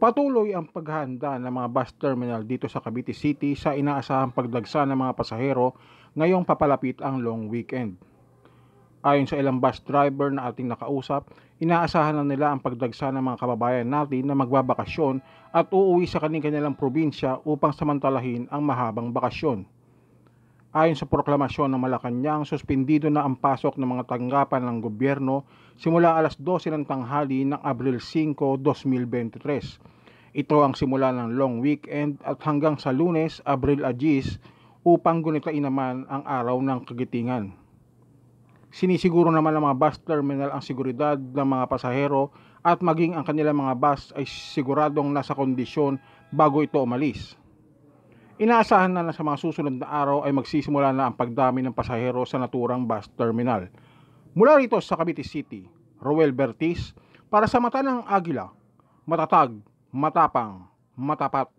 Patuloy ang paghahanda ng mga bus terminal dito sa Cavite City sa inaasahang pagdagsa ng mga pasahero ngayong papalapit ang long weekend. Ayon sa ilang bus driver na ating nakausap, inaasahan na nila ang pagdagsa ng mga kababayan natin na magbabakasyon at uuwi sa kanilang probinsya upang samantalahin ang mahabang bakasyon. Ayon sa proklamasyon ng Malacanang, suspindido na ang pasok ng mga tanggapan ng gobyerno simula alas 12 ng tanghali ng Abril 5, 2023 ito ang simula ng long weekend at hanggang sa lunes, Abril 10 upang gunitain naman ang araw ng kagitingan. Sinisiguro naman ng mga bus terminal ang seguridad ng mga pasahero at maging ang kanilang mga bus ay siguradong nasa kondisyon bago ito umalis. Inaasahan na, na sa mga susunod na araw ay magsisimula na ang pagdami ng pasahero sa naturang bus terminal. Mula rito sa Cavite City, Roel Bertis, para sa mata ng Agila, matatag matapang, matapat.